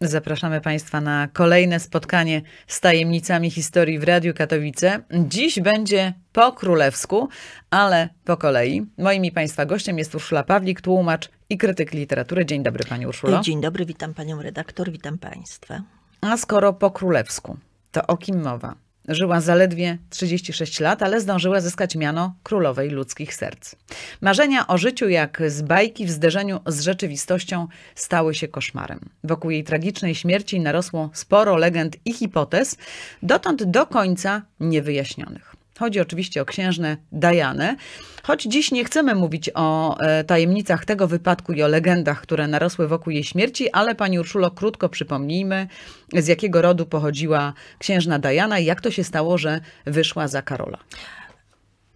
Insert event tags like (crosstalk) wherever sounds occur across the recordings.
Zapraszamy Państwa na kolejne spotkanie z tajemnicami historii w Radiu Katowice. Dziś będzie po królewsku, ale po kolei. Moimi Państwa gościem jest Urszula Pawlik, tłumacz i krytyk literatury. Dzień dobry Pani Urszulo. Dzień dobry, witam Panią redaktor, witam Państwa. A skoro po królewsku, to o kim mowa? Żyła zaledwie 36 lat, ale zdążyła zyskać miano królowej ludzkich serc. Marzenia o życiu jak z bajki w zderzeniu z rzeczywistością stały się koszmarem. Wokół jej tragicznej śmierci narosło sporo legend i hipotez, dotąd do końca niewyjaśnionych. Chodzi oczywiście o księżnę Dajanę. Choć dziś nie chcemy mówić o e, tajemnicach tego wypadku i o legendach, które narosły wokół jej śmierci, ale pani Urszulo, krótko przypomnijmy, z jakiego rodu pochodziła księżna Dajana i jak to się stało, że wyszła za Karola.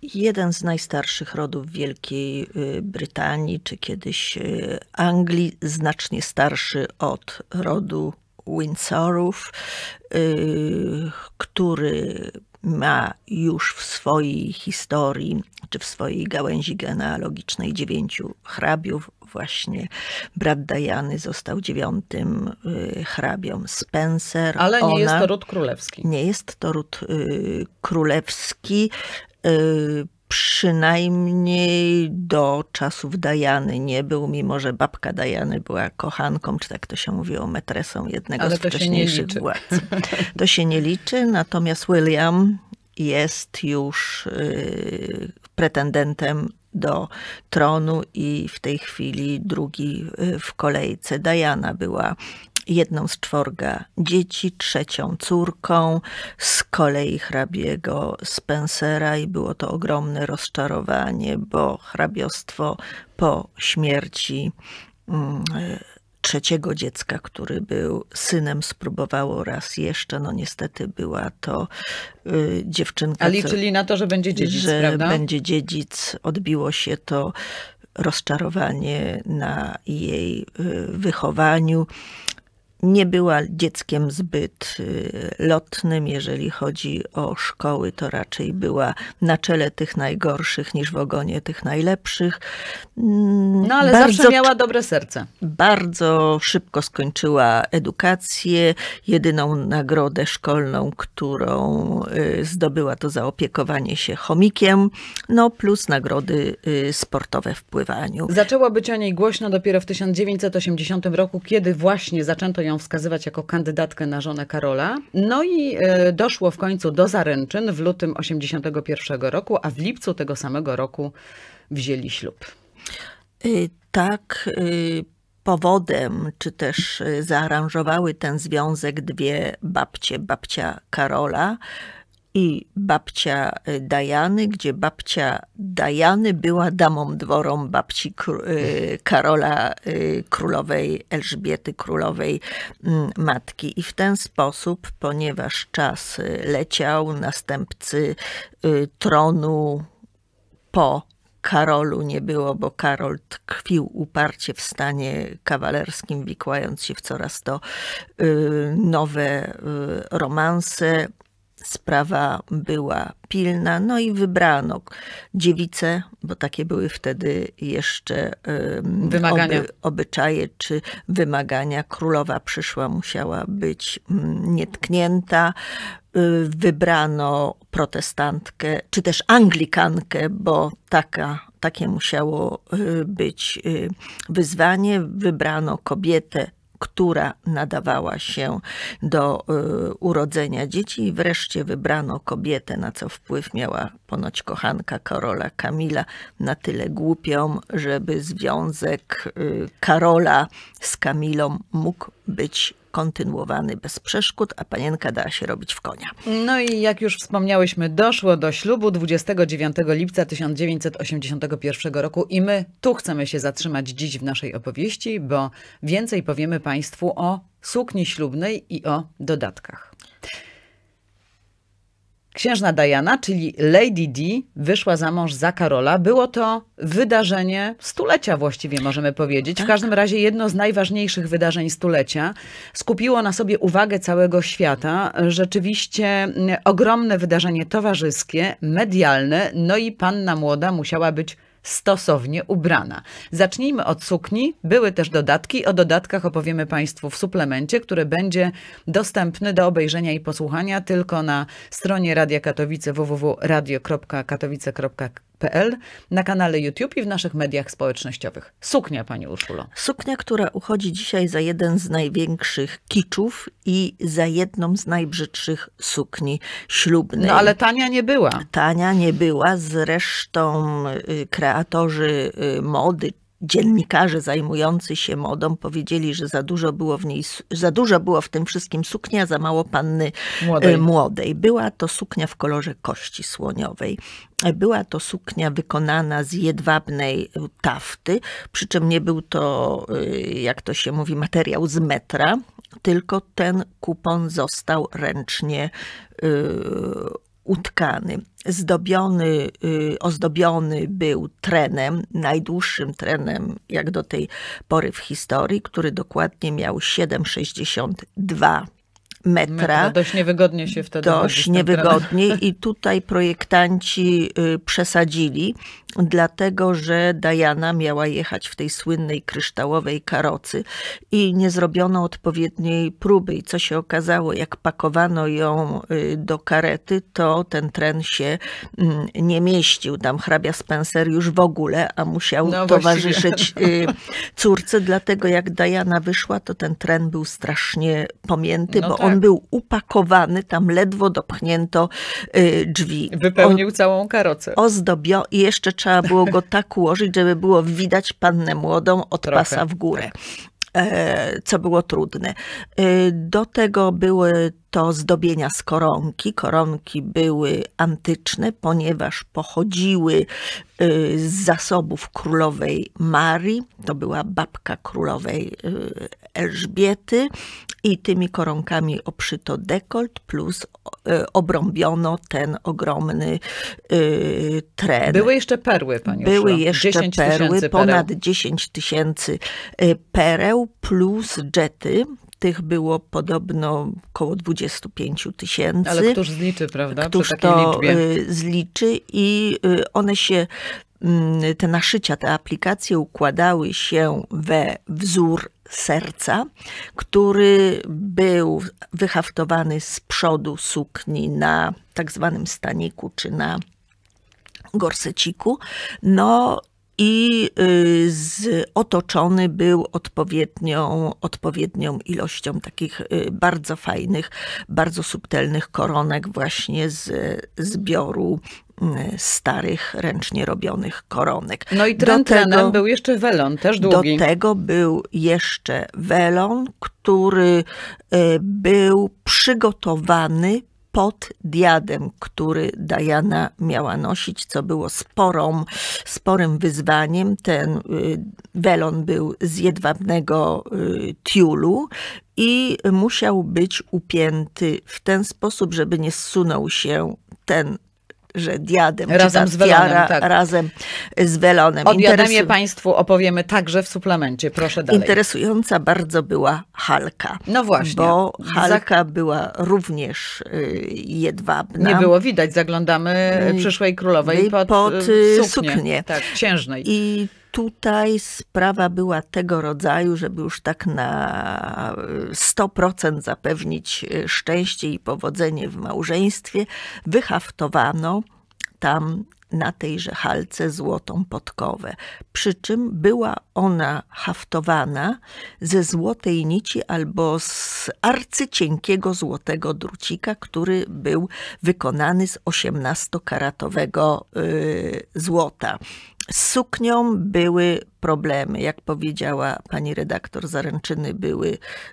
Jeden z najstarszych rodów Wielkiej y, Brytanii, czy kiedyś y, Anglii, znacznie starszy od rodu Windsorów, y, który ma już w swojej historii, czy w swojej gałęzi genealogicznej dziewięciu hrabiów. Właśnie brat Dajany został dziewiątym y, hrabią Spencer. Ale nie Ona, jest to ród królewski. Nie jest to ród y, królewski. Y, przynajmniej do czasów Dajany nie był, mimo że babka Dajany była kochanką, czy tak to się mówiło, metresą jednego Ale z wcześniejszych władz. (laughs) To się nie liczy, natomiast William jest już yy, pretendentem do tronu i w tej chwili drugi y, w kolejce. Diana była jedną z czworga dzieci, trzecią córką, z kolei hrabiego Spencera i było to ogromne rozczarowanie, bo hrabiostwo po śmierci mm, trzeciego dziecka, który był synem, spróbowało raz jeszcze. No niestety była to y, dziewczynka. A liczyli co, na to, że będzie dziedzic, że prawda? będzie dziedzic. Odbiło się to rozczarowanie na jej y, wychowaniu nie była dzieckiem zbyt y, lotnym, jeżeli chodzi o szkoły, to raczej była na czele tych najgorszych niż w ogonie tych najlepszych. Mm, no ale bardzo, zawsze miała dobre serce. Bardzo szybko skończyła edukację. Jedyną nagrodę szkolną, którą y, zdobyła, to zaopiekowanie się chomikiem, no plus nagrody y, sportowe w pływaniu. Zaczęło być o niej głośno dopiero w 1980 roku, kiedy właśnie zaczęto ją ją wskazywać jako kandydatkę na żonę Karola. No i e, doszło w końcu do zaręczyn w lutym 81 roku, a w lipcu tego samego roku wzięli ślub. Y, tak, y, powodem, czy też y, zaaranżowały ten związek dwie babcie, babcia Karola, i babcia y, Dajany, gdzie babcia Dajany była damą dworą babci y, Karola y, Królowej, Elżbiety Królowej mm, Matki. I w ten sposób, ponieważ czas leciał, następcy tronu po Karolu nie było, bo Karol tkwił uparcie w stanie kawalerskim, wikłając się w coraz to nowe romanse. Sprawa była pilna, no i wybrano dziewice, bo takie były wtedy jeszcze wymagania. Oby, obyczaje czy wymagania. Królowa przyszła, musiała być mm, nietknięta. Y, wybrano protestantkę, czy też anglikankę, bo taka takie musiało y, być y, wyzwanie. Wybrano kobietę która nadawała się do y, urodzenia dzieci i wreszcie wybrano kobietę, na co wpływ miała ponoć kochanka Karola Kamila, na tyle głupią, żeby związek y, Karola z Kamilą mógł być kontynuowany bez przeszkód, a panienka dała się robić w konia. No i jak już wspomniałyśmy, doszło do ślubu 29 lipca 1981 roku i my tu chcemy się zatrzymać dziś w naszej opowieści, bo więcej powiemy Państwu o sukni ślubnej i o dodatkach. Księżna Diana, czyli Lady D, wyszła za mąż za Karola. Było to wydarzenie stulecia właściwie, możemy powiedzieć. W tak. każdym razie jedno z najważniejszych wydarzeń stulecia. Skupiło na sobie uwagę całego świata. Rzeczywiście mm, ogromne wydarzenie towarzyskie, medialne, no i panna młoda musiała być stosownie ubrana. Zacznijmy od sukni. Były też dodatki. O dodatkach opowiemy Państwu w suplemencie, który będzie dostępny do obejrzenia i posłuchania tylko na stronie Radia Katowice www.radio.katowice.pl na kanale YouTube i w naszych mediach społecznościowych. Suknia, Pani Urszulo. Suknia, która uchodzi dzisiaj za jeden z największych kiczów i za jedną z najbrzydszych sukni ślubnej. No ale tania nie była. Tania nie była, zresztą y, kreatorzy y, mody dziennikarze zajmujący się modą powiedzieli, że za dużo było w niej, za dużo było w tym wszystkim suknia, za mało panny e, młodej. młodej. Była to suknia w kolorze kości słoniowej. E, była to suknia wykonana z jedwabnej e, tafty, przy czym nie był to, jak to się mówi, materiał z metra, tylko ten kupon został ręcznie utkany, zdobiony, y, ozdobiony był trenem, najdłuższym trenem jak do tej pory w historii, który dokładnie miał 762 metra. metra. Dość niewygodnie się wtedy Dość niewygodnie (laughs) i tutaj projektanci y, przesadzili, dlatego że Diana miała jechać w tej słynnej kryształowej karocy i nie zrobiono odpowiedniej próby. I co się okazało, jak pakowano ją y, do karety, to ten tren się mm, nie mieścił. Tam hrabia Spencer już w ogóle, a musiał no towarzyszyć y, (laughs) córce, dlatego jak Diana wyszła, to ten tren był strasznie pomięty, no bo tak. On był upakowany, tam ledwo dopchnięto y, drzwi. Wypełnił o, całą karocę. Ozdobio i jeszcze trzeba było go tak ułożyć, żeby było widać pannę młodą od Trochę. pasa w górę. E, co było trudne. E, do tego były to zdobienia z koronki. Koronki były antyczne, ponieważ pochodziły y, z zasobów królowej Marii. To była babka królowej y, Elżbiety i tymi koronkami obszyto dekolt plus e, obrąbiono ten ogromny y, tren. Były jeszcze perły, Pani Były jeszcze 10 perły, ponad 10 tysięcy e, pereł plus jety tych było podobno około 25 tysięcy. Ale któż zliczy, prawda? Któż to liczbie? zliczy i one się Mm, te naszycia, te aplikacje układały się we wzór serca, który był wyhaftowany z przodu sukni na tak zwanym staniku czy na gorseciku. No i y, z, otoczony był odpowiednią, odpowiednią ilością takich y, bardzo fajnych, bardzo subtelnych koronek właśnie z zbioru Y, starych, ręcznie robionych koronek. No i do tego był jeszcze welon, też długi. Do tego był jeszcze welon, który y, był przygotowany pod diadem, który Diana miała nosić, co było sporą, sporym wyzwaniem. Ten y, welon był z jedwabnego tiulu i musiał być upięty w ten sposób, żeby nie zsunął się ten że diadem, razem z welonem, tak. razem z welonem. O diademie Interesu... Państwu opowiemy także w suplemencie, proszę dalej. Interesująca bardzo była Halka. No właśnie. Bo Halka była również y, jedwabna. Nie było widać, zaglądamy y, przyszłej królowej y, pod, pod suknię, suknię. Tak, księżnej. I tutaj sprawa była tego rodzaju, żeby już tak na 100% zapewnić e, szczęście i powodzenie w małżeństwie, wyhaftowano tam na tejże halce złotą podkowę. Przy czym była ona haftowana ze złotej nici albo z arcycienkiego złotego drucika, który był wykonany z 18-karatowego e, złota. Z suknią były problemy. Jak powiedziała pani redaktor Zaręczyny, były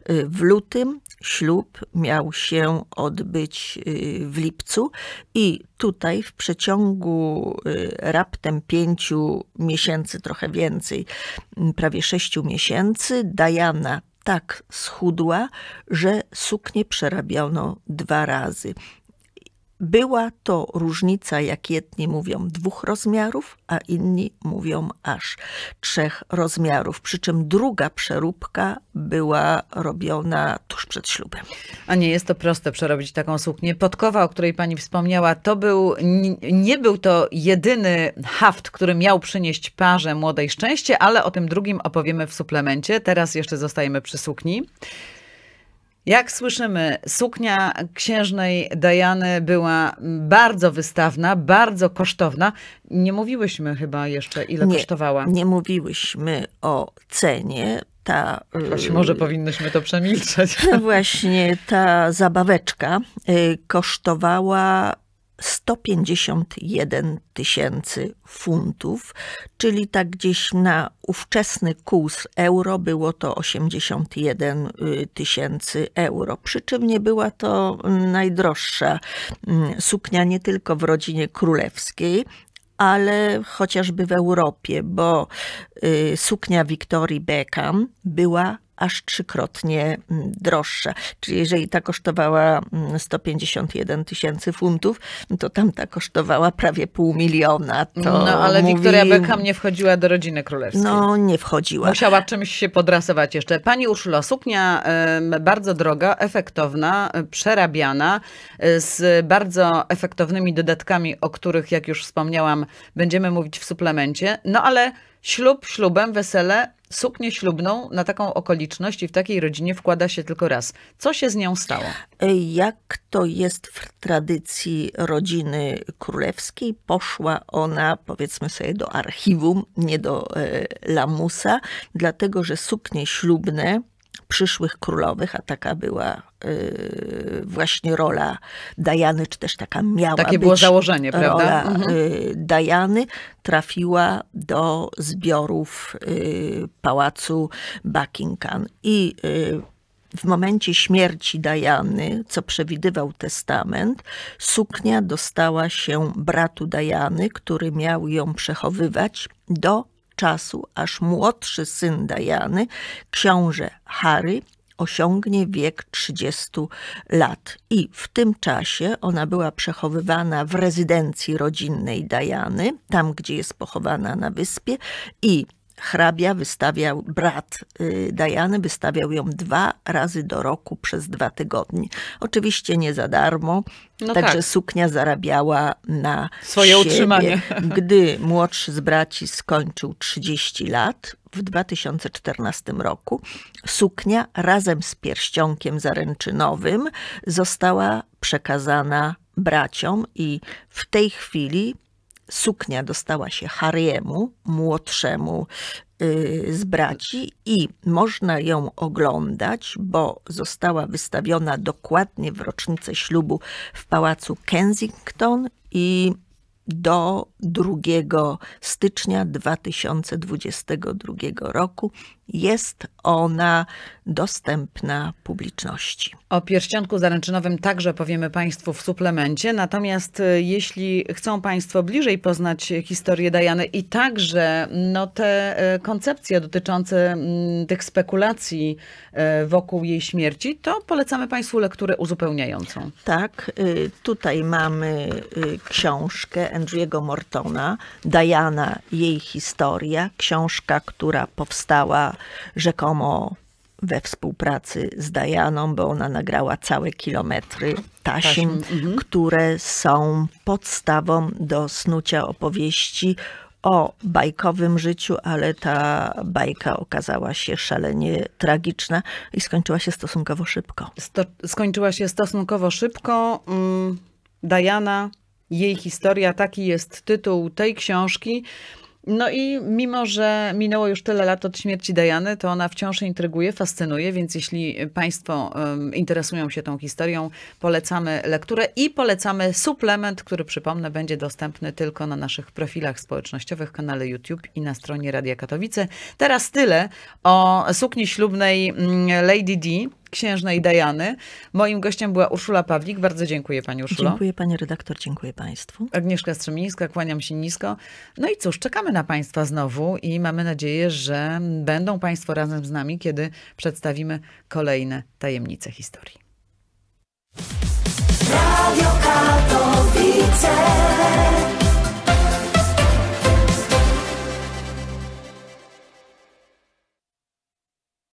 y, w lutym. Ślub miał się odbyć y, w lipcu i tutaj w przeciągu y, raptem pięciu miesięcy, trochę więcej, prawie sześciu miesięcy, Diana tak schudła, że suknię przerabiano dwa razy. Była to różnica, jak jedni mówią, dwóch rozmiarów, a inni mówią aż trzech rozmiarów. Przy czym druga przeróbka była robiona tuż przed ślubem. A nie jest to proste przerobić taką suknię. Podkowa, o której pani wspomniała, to był, nie był to jedyny haft, który miał przynieść parze młodej szczęście, ale o tym drugim opowiemy w suplemencie. Teraz jeszcze zostajemy przy sukni. Jak słyszymy, suknia księżnej Dajany była bardzo wystawna, bardzo kosztowna. Nie mówiłyśmy chyba jeszcze, ile nie, kosztowała. Nie mówiłyśmy o cenie. Ta, Choć y, może powinnyśmy to przemilczeć. (laughs) Właśnie ta zabaweczka y, kosztowała 151 tysięcy funtów, czyli tak gdzieś na ówczesny kurs euro było to 81 y, tysięcy euro. Przy czym nie była to mm, najdroższa mm, suknia nie tylko w rodzinie królewskiej, ale chociażby w Europie, bo y, suknia Victoria Beckham była aż trzykrotnie mm, droższa. Czyli jeżeli ta kosztowała 151 mm, tysięcy funtów, no to tamta kosztowała prawie pół miliona. To no ale mówi... Wiktoria Beckham nie wchodziła do rodziny królewskiej. No nie wchodziła. Musiała czymś się podrasować jeszcze. Pani Urszula, suknia bardzo droga, efektowna, e, przerabiana, e, z bardzo efektownymi dodatkami, o których, jak już wspomniałam, będziemy mówić w suplemencie. No ale ślub ślubem, wesele, suknię ślubną na taką okoliczność i w takiej rodzinie wkłada się tylko raz. Co się z nią stało? Jak to jest w tradycji rodziny królewskiej, poszła ona, powiedzmy sobie, do archiwum, nie do e, lamusa, dlatego że suknie ślubne przyszłych królowych, a taka była y, właśnie rola Dajany, czy też taka miała Takie było założenie, rola, prawda? Rola mhm. y, Dajany trafiła do zbiorów y, pałacu Buckingham i y, w momencie śmierci Dajany, co przewidywał testament, suknia dostała się bratu Dajany, który miał ją przechowywać do czasu, aż młodszy syn Diany, książę Harry, osiągnie wiek 30 lat. I w tym czasie ona była przechowywana w rezydencji rodzinnej Dajany, tam gdzie jest pochowana na wyspie i hrabia wystawiał, brat y, Diany wystawiał ją dwa razy do roku przez dwa tygodnie. Oczywiście nie za darmo, no także tak. suknia zarabiała na swoje siebie. utrzymanie. (laughs) Gdy młodszy z braci skończył 30 lat, w 2014 roku suknia razem z pierścionkiem zaręczynowym została przekazana braciom i w tej chwili suknia dostała się hariemu młodszemu y, z braci i można ją oglądać, bo została wystawiona dokładnie w rocznicę ślubu w pałacu Kensington i do 2 stycznia 2022 roku. Jest ona dostępna publiczności. O pierścionku zaręczynowym także powiemy Państwu w suplemencie. Natomiast y, jeśli chcą Państwo bliżej poznać historię Dajany i także no, te y, koncepcje dotyczące mm, tych spekulacji y, wokół jej śmierci, to polecamy Państwu lekturę uzupełniającą. Tak, tutaj mamy książkę Andrew'ego Mortona, Diana, jej historia, książka, która powstała rzekomo we współpracy z Dajaną, bo ona nagrała całe kilometry tasim, mhm. które są podstawą do snucia opowieści o bajkowym życiu, ale ta bajka okazała się szalenie tragiczna i skończyła się stosunkowo szybko. Sto skończyła się stosunkowo szybko. Mm, Dajana jej historia, taki jest tytuł tej książki. No i mimo, że minęło już tyle lat od śmierci Diany, to ona wciąż intryguje, fascynuje, więc jeśli Państwo interesują się tą historią, polecamy lekturę i polecamy suplement, który przypomnę będzie dostępny tylko na naszych profilach społecznościowych, kanale YouTube i na stronie Radia Katowice. Teraz tyle o sukni ślubnej mm, Lady D. Księżnej i Dajany. Moim gościem była Urszula Pawlik. Bardzo dziękuję pani Urszulo. Dziękuję pani redaktor, dziękuję państwu. Agnieszka Strzemińska, kłaniam się nisko. No i cóż, czekamy na państwa znowu i mamy nadzieję, że będą państwo razem z nami, kiedy przedstawimy kolejne tajemnice historii. Radio Katowice.